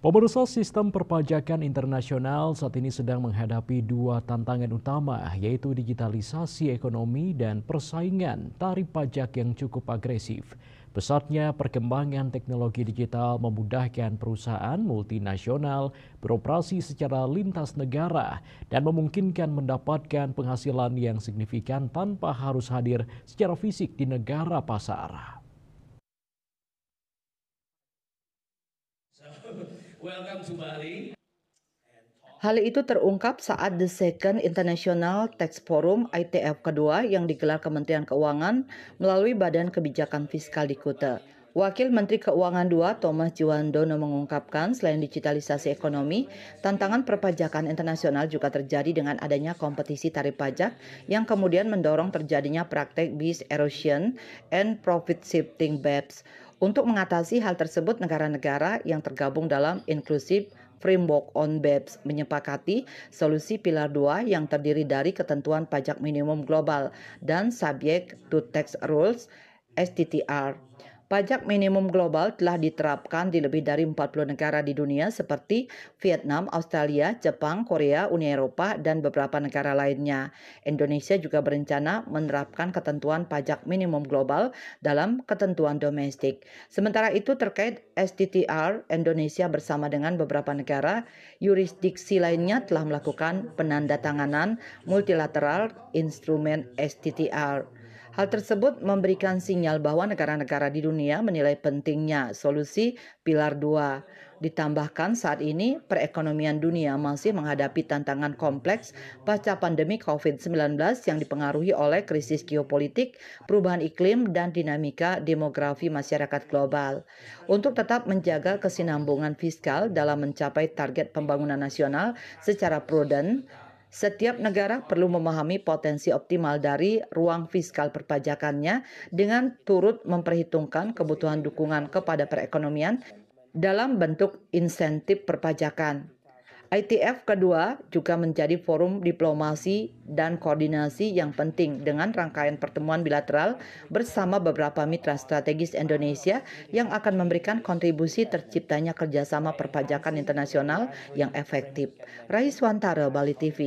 Pemirsa sistem perpajakan internasional saat ini sedang menghadapi dua tantangan utama, yaitu digitalisasi ekonomi dan persaingan tarif pajak yang cukup agresif. Pesatnya perkembangan teknologi digital memudahkan perusahaan multinasional beroperasi secara lintas negara dan memungkinkan mendapatkan penghasilan yang signifikan tanpa harus hadir secara fisik di negara pasar. Hal itu terungkap saat The Second International Tax Forum ITF kedua yang digelar Kementerian Keuangan melalui Badan Kebijakan Fiskal di Kuta. Wakil Menteri Keuangan II Thomas Jiwandono mengungkapkan selain digitalisasi ekonomi, tantangan perpajakan internasional juga terjadi dengan adanya kompetisi tarif pajak yang kemudian mendorong terjadinya praktek bis erosion and profit shifting BEPS. Untuk mengatasi hal tersebut, negara-negara yang tergabung dalam inklusif Framework on BEPS menyepakati solusi pilar 2 yang terdiri dari ketentuan pajak minimum global dan subject to tax rules STTR. Pajak minimum global telah diterapkan di lebih dari 40 negara di dunia seperti Vietnam, Australia, Jepang, Korea, Uni Eropa, dan beberapa negara lainnya. Indonesia juga berencana menerapkan ketentuan pajak minimum global dalam ketentuan domestik. Sementara itu terkait STTR, Indonesia bersama dengan beberapa negara, yurisdiksi lainnya telah melakukan penandatanganan multilateral instrumen STTR. Hal tersebut memberikan sinyal bahwa negara-negara di dunia menilai pentingnya solusi pilar dua. Ditambahkan saat ini perekonomian dunia masih menghadapi tantangan kompleks pasca pandemi COVID-19 yang dipengaruhi oleh krisis geopolitik, perubahan iklim, dan dinamika demografi masyarakat global. Untuk tetap menjaga kesinambungan fiskal dalam mencapai target pembangunan nasional secara prudent, setiap negara perlu memahami potensi optimal dari ruang fiskal perpajakannya dengan turut memperhitungkan kebutuhan dukungan kepada perekonomian dalam bentuk insentif perpajakan. ITF kedua juga menjadi forum diplomasi dan koordinasi yang penting dengan rangkaian pertemuan bilateral bersama beberapa mitra strategis Indonesia yang akan memberikan kontribusi terciptanya kerjasama perpajakan internasional yang efektif. Rais Wantara, Bali TV.